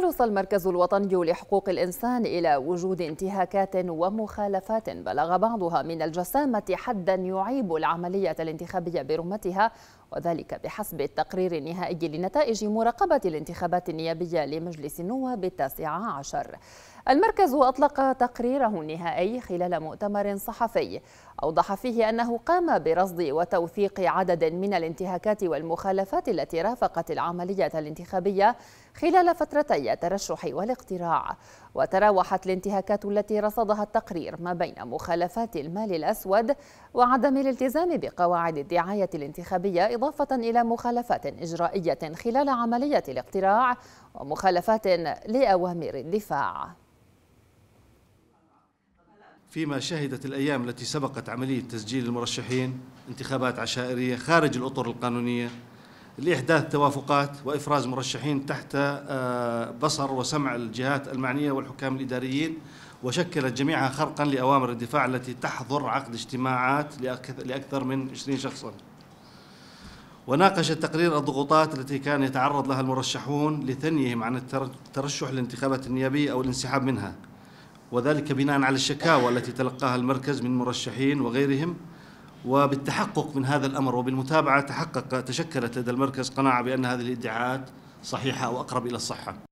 تخلص المركز الوطني لحقوق الإنسان إلى وجود انتهاكات ومخالفات بلغ بعضها من الجسامة حدا يعيب العملية الانتخابية برمتها وذلك بحسب التقرير النهائي لنتائج مراقبة الانتخابات النيابية لمجلس النواب التاسع عشر المركز أطلق تقريره النهائي خلال مؤتمر صحفي أوضح فيه أنه قام برصد وتوثيق عدد من الانتهاكات والمخالفات التي رافقت العملية الانتخابية خلال فترتي الترشح والاقتراع وتراوحت الانتهاكات التي رصدها التقرير ما بين مخالفات المال الأسود وعدم الالتزام بقواعد الدعاية الانتخابية إضافة إلى مخالفات إجرائية خلال عملية الاقتراع ومخالفات لأوامر الدفاع فيما شهدت الأيام التي سبقت عملية تسجيل المرشحين انتخابات عشائرية خارج الأطر القانونية لإحداث توافقات وإفراز مرشحين تحت آه، بصر وسمع الجهات المعنية والحكام الإداريين وشكلت جميعها خرقا لأوامر الدفاع التي تحظر عقد اجتماعات لأكثر من 20 شخصاً وناقش التقرير الضغوطات التي كان يتعرض لها المرشحون لثنيهم عن الترشح للانتخابات النيابية أو الانسحاب منها وذلك بناء على الشكاوى التي تلقاها المركز من مرشحين وغيرهم وبالتحقق من هذا الأمر وبالمتابعة تحقق تشكلت لدى المركز قناعة بأن هذه الادعاءات صحيحة أو أقرب إلى الصحة